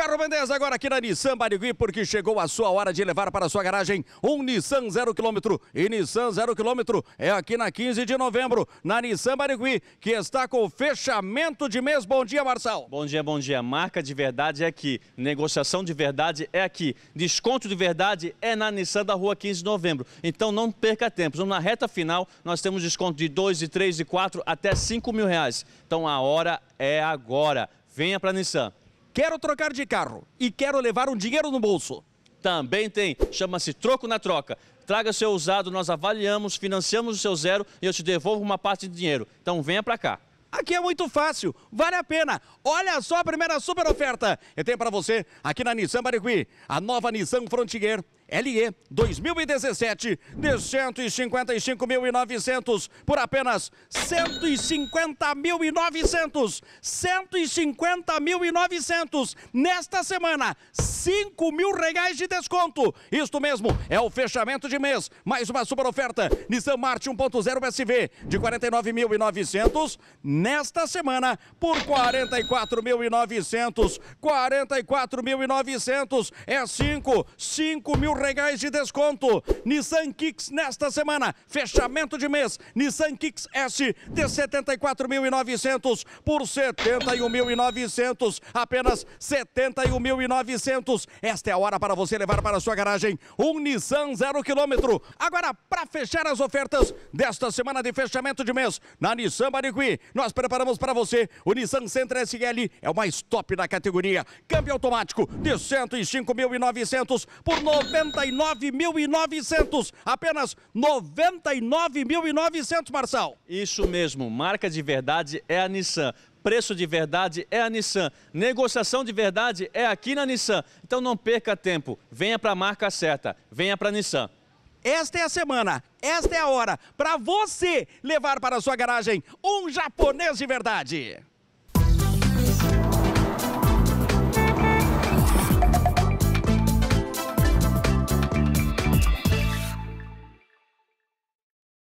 Carro Mendes agora aqui na Nissan Barigui, porque chegou a sua hora de levar para sua garagem um Nissan 0 km. E Nissan 0 km é aqui na 15 de novembro, na Nissan Barigui, que está com fechamento de mês. Bom dia, Marçal. Bom dia, bom dia. Marca de verdade é aqui, negociação de verdade é aqui, desconto de verdade é na Nissan da Rua 15 de novembro. Então não perca tempo. na reta final, nós temos desconto de 2, de 3, e 4 até 5 mil reais. Então a hora é agora. Venha para a Nissan. Quero trocar de carro e quero levar um dinheiro no bolso. Também tem, chama-se troco na troca. Traga seu usado, nós avaliamos, financiamos o seu zero e eu te devolvo uma parte de dinheiro. Então venha para cá. Aqui é muito fácil, vale a pena. Olha só a primeira super oferta. Eu tenho para você aqui na Nissan Barigui, a nova Nissan Frontier. LE 2017 de 155.900 por apenas 150.900. 150.900 nesta semana, 5 mil reais de desconto. Isto mesmo, é o fechamento de mês. Mais uma super oferta Nissan March 1.0 SV de 49.900 nesta semana por 44.900. 44.900 é 5, 5 mil reais de desconto. Nissan Kicks nesta semana, fechamento de mês. Nissan Kicks S de 74.900 por 71.900, apenas 71.900. Esta é a hora para você levar para a sua garagem um Nissan zero quilômetro. Agora, para fechar as ofertas desta semana de fechamento de mês na Nissan Barigui, nós preparamos para você o Nissan Sentra SL, é o mais top da categoria. Câmbio automático de 105.900 por 90 99.900. Apenas 99.900, Marçal. Isso mesmo. Marca de verdade é a Nissan. Preço de verdade é a Nissan. Negociação de verdade é aqui na Nissan. Então não perca tempo. Venha para a marca certa. Venha para a Nissan. Esta é a semana, esta é a hora para você levar para a sua garagem um japonês de verdade.